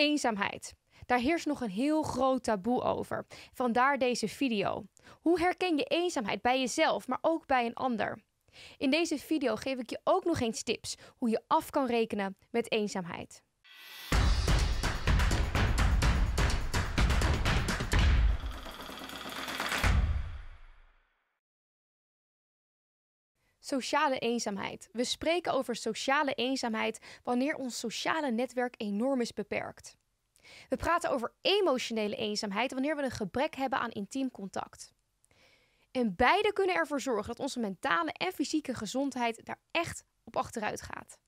Eenzaamheid. Daar heerst nog een heel groot taboe over. Vandaar deze video. Hoe herken je eenzaamheid bij jezelf, maar ook bij een ander? In deze video geef ik je ook nog eens tips hoe je af kan rekenen met eenzaamheid. Sociale eenzaamheid. We spreken over sociale eenzaamheid wanneer ons sociale netwerk enorm is beperkt. We praten over emotionele eenzaamheid wanneer we een gebrek hebben aan intiem contact. En beide kunnen ervoor zorgen dat onze mentale en fysieke gezondheid daar echt op achteruit gaat.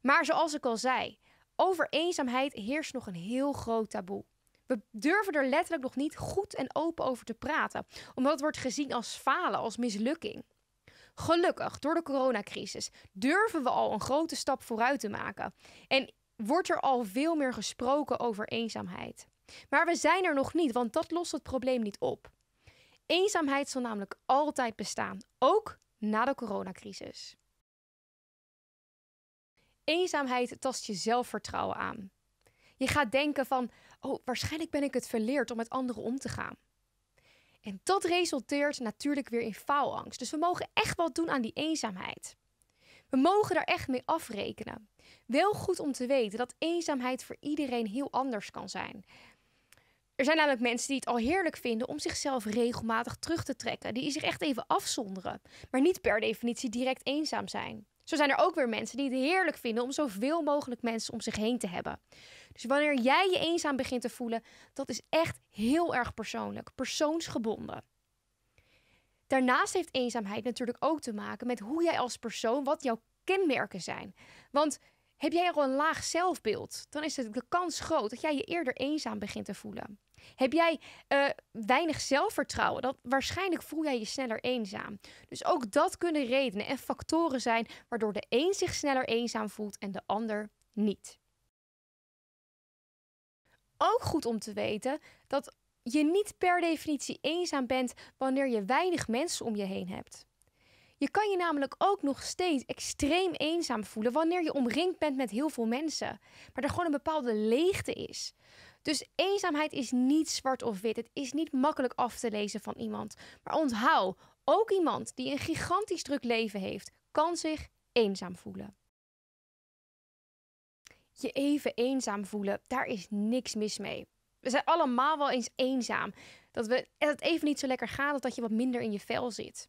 Maar zoals ik al zei, over eenzaamheid heerst nog een heel groot taboe. We durven er letterlijk nog niet goed en open over te praten, omdat het wordt gezien als falen, als mislukking. Gelukkig, door de coronacrisis, durven we al een grote stap vooruit te maken. En wordt er al veel meer gesproken over eenzaamheid. Maar we zijn er nog niet, want dat lost het probleem niet op. Eenzaamheid zal namelijk altijd bestaan, ook na de coronacrisis. Eenzaamheid tast je zelfvertrouwen aan. Je gaat denken van, oh, waarschijnlijk ben ik het verleerd om met anderen om te gaan. En dat resulteert natuurlijk weer in faalangst. Dus we mogen echt wat doen aan die eenzaamheid. We mogen daar echt mee afrekenen. Wel goed om te weten dat eenzaamheid voor iedereen heel anders kan zijn. Er zijn namelijk mensen die het al heerlijk vinden om zichzelf regelmatig terug te trekken, die zich echt even afzonderen, maar niet per definitie direct eenzaam zijn. Zo zijn er ook weer mensen die het heerlijk vinden om zoveel mogelijk mensen om zich heen te hebben. Dus wanneer jij je eenzaam begint te voelen, dat is echt heel erg persoonlijk, persoonsgebonden. Daarnaast heeft eenzaamheid natuurlijk ook te maken met hoe jij als persoon, wat jouw kenmerken zijn. Want heb jij al een laag zelfbeeld, dan is de kans groot dat jij je eerder eenzaam begint te voelen. Heb jij eh, weinig zelfvertrouwen, dan waarschijnlijk voel jij je sneller eenzaam. Dus ook dat kunnen redenen en factoren zijn waardoor de een zich sneller eenzaam voelt en de ander niet ook goed om te weten dat je niet per definitie eenzaam bent wanneer je weinig mensen om je heen hebt. Je kan je namelijk ook nog steeds extreem eenzaam voelen wanneer je omringd bent met heel veel mensen, maar er gewoon een bepaalde leegte is. Dus eenzaamheid is niet zwart of wit. Het is niet makkelijk af te lezen van iemand. Maar onthoud, ook iemand die een gigantisch druk leven heeft, kan zich eenzaam voelen je even eenzaam voelen, daar is niks mis mee. We zijn allemaal wel eens eenzaam. Dat, we, dat het even niet zo lekker gaat of dat je wat minder in je vel zit.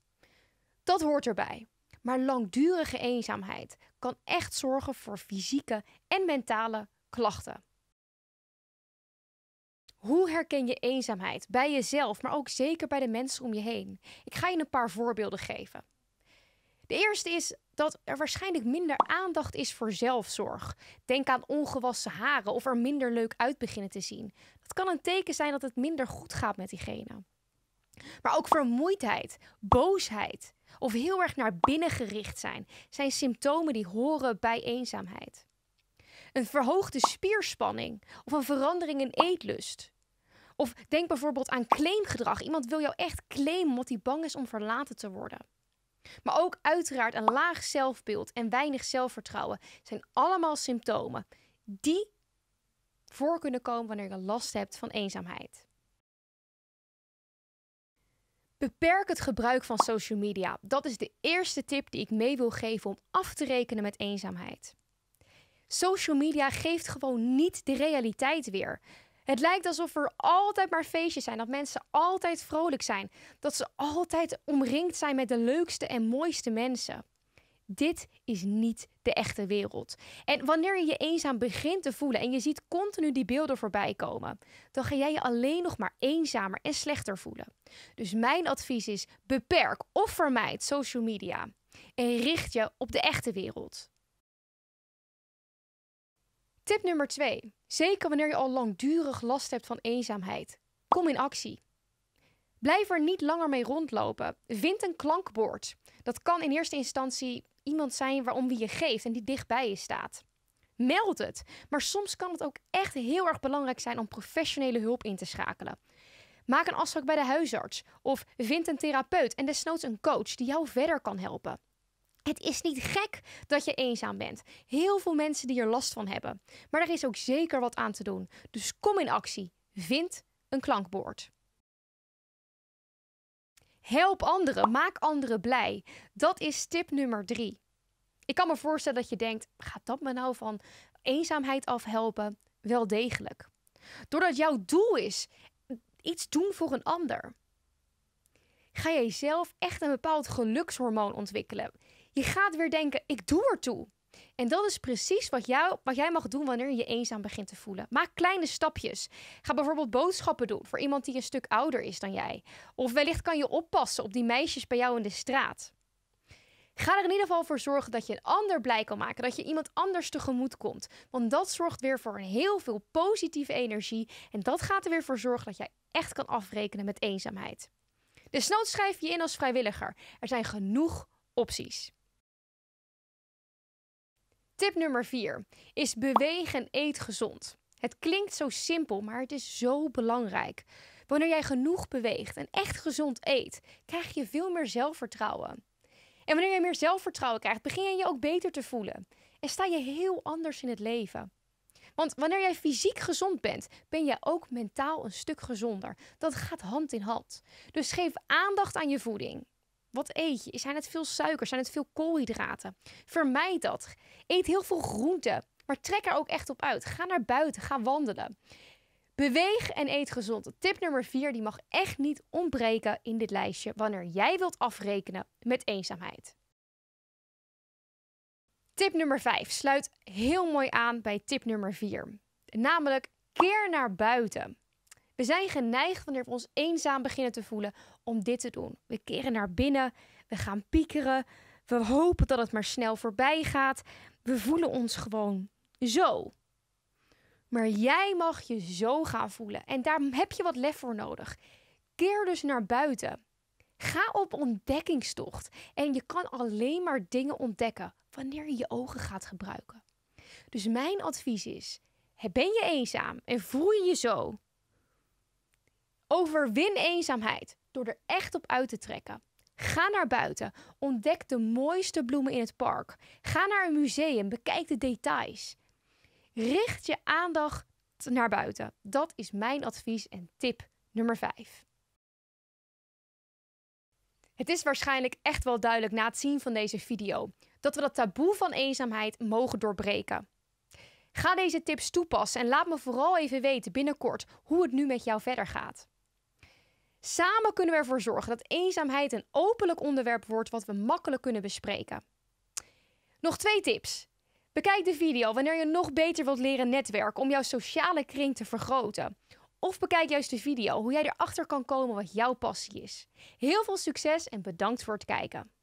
Dat hoort erbij. Maar langdurige eenzaamheid kan echt zorgen voor fysieke en mentale klachten. Hoe herken je eenzaamheid bij jezelf, maar ook zeker bij de mensen om je heen? Ik ga je een paar voorbeelden geven. De eerste is dat er waarschijnlijk minder aandacht is voor zelfzorg. Denk aan ongewassen haren of er minder leuk uit beginnen te zien. Dat kan een teken zijn dat het minder goed gaat met diegene. Maar ook vermoeidheid, boosheid of heel erg naar binnen gericht zijn, zijn symptomen die horen bij eenzaamheid. Een verhoogde spierspanning of een verandering in eetlust. Of denk bijvoorbeeld aan claimgedrag. Iemand wil jou echt claimen omdat hij bang is om verlaten te worden. Maar ook uiteraard een laag zelfbeeld en weinig zelfvertrouwen zijn allemaal symptomen die voor kunnen komen wanneer je last hebt van eenzaamheid. Beperk het gebruik van social media. Dat is de eerste tip die ik mee wil geven om af te rekenen met eenzaamheid. Social media geeft gewoon niet de realiteit weer. Het lijkt alsof er altijd maar feestjes zijn, dat mensen altijd vrolijk zijn, dat ze altijd omringd zijn met de leukste en mooiste mensen. Dit is niet de echte wereld. En wanneer je je eenzaam begint te voelen en je ziet continu die beelden voorbij komen, dan ga jij je alleen nog maar eenzamer en slechter voelen. Dus mijn advies is: beperk of vermijd social media en richt je op de echte wereld. Tip nummer 2. Zeker wanneer je al langdurig last hebt van eenzaamheid. Kom in actie. Blijf er niet langer mee rondlopen. Vind een klankbord. Dat kan in eerste instantie iemand zijn waarom wie je geeft en die dicht bij je staat. Meld het. Maar soms kan het ook echt heel erg belangrijk zijn om professionele hulp in te schakelen. Maak een afspraak bij de huisarts of vind een therapeut en desnoods een coach die jou verder kan helpen. Het is niet gek dat je eenzaam bent. Heel veel mensen die er last van hebben. Maar er is ook zeker wat aan te doen. Dus kom in actie. Vind een klankbord. Help anderen. Maak anderen blij. Dat is tip nummer drie. Ik kan me voorstellen dat je denkt: gaat dat me nou van eenzaamheid afhelpen? Wel degelijk. Doordat jouw doel is iets doen voor een ander, ga jij zelf echt een bepaald gelukshormoon ontwikkelen. Je gaat weer denken, ik doe toe. En dat is precies wat, jij mag doen wanneer je eenzaam begint te voelen. Maak kleine stapjes. Ga bijvoorbeeld boodschappen doen voor iemand die een stuk ouder is dan jij. Of wellicht kan je oppassen op die meisjes bij jou in de straat. Ga er in ieder geval voor zorgen dat je een ander blij kan maken, dat je iemand anders tegemoet komt. Want dat zorgt weer voor een heel veel positieve energie en dat gaat er weer voor zorgen dat jij echt kan afrekenen met eenzaamheid. De dus snel schrijf je in als vrijwilliger. Er zijn genoeg opties. Tip nummer 4 is beweeg en eet gezond. Het klinkt zo simpel, maar het is zo belangrijk. Wanneer jij genoeg beweegt en echt gezond eet, krijg je veel meer zelfvertrouwen. En wanneer je meer zelfvertrouwen krijgt, begin je je ook beter te voelen. En sta je heel anders in het leven. Want wanneer jij fysiek gezond bent, ben jij ook mentaal een stuk gezonder. Dat gaat hand in hand. Dus geef aandacht aan je voeding. Wat eet je? Zijn het veel suiker? Zijn het veel koolhydraten? Vermijd dat. Eet heel veel groenten. Maar trek er ook echt op uit. Ga naar buiten. Ga wandelen. Beweeg en eet gezond. Tip nummer 4, die mag echt niet ontbreken in dit lijstje wanneer jij wilt afrekenen met eenzaamheid. Tip nummer 5 sluit heel mooi aan bij tip nummer 4. Namelijk keer naar buiten. We zijn geneigd wanneer we ons eenzaam beginnen te voelen om dit te doen. We keren naar binnen, we gaan piekeren, we hopen dat het maar snel voorbij gaat. We voelen ons gewoon zo. Maar jij mag je zo gaan voelen en daar heb je wat lef voor nodig. Keer dus naar buiten. Ga op ontdekkingstocht en je kan alleen maar dingen ontdekken wanneer je je ogen gaat gebruiken. Dus mijn advies is: ben je eenzaam en voel je je zo? Overwin eenzaamheid door er echt op uit te trekken. Ga naar buiten, ontdek de mooiste bloemen in het park. Ga naar een museum, bekijk de details. Richt je aandacht naar buiten. Dat is mijn advies en tip nummer 5. Het is waarschijnlijk echt wel duidelijk na het zien van deze video dat we dat taboe van eenzaamheid mogen doorbreken. Ga deze tips toepassen en laat me vooral even weten binnenkort hoe het nu met jou verder gaat. Samen kunnen we ervoor zorgen dat eenzaamheid een openlijk onderwerp wordt wat we makkelijk kunnen bespreken. Nog twee tips. Bekijk de video wanneer je nog beter wilt leren netwerken om jouw sociale kring te vergroten. Of bekijk juist de video hoe jij erachter kan komen wat jouw passie is. Heel veel succes en bedankt voor het kijken.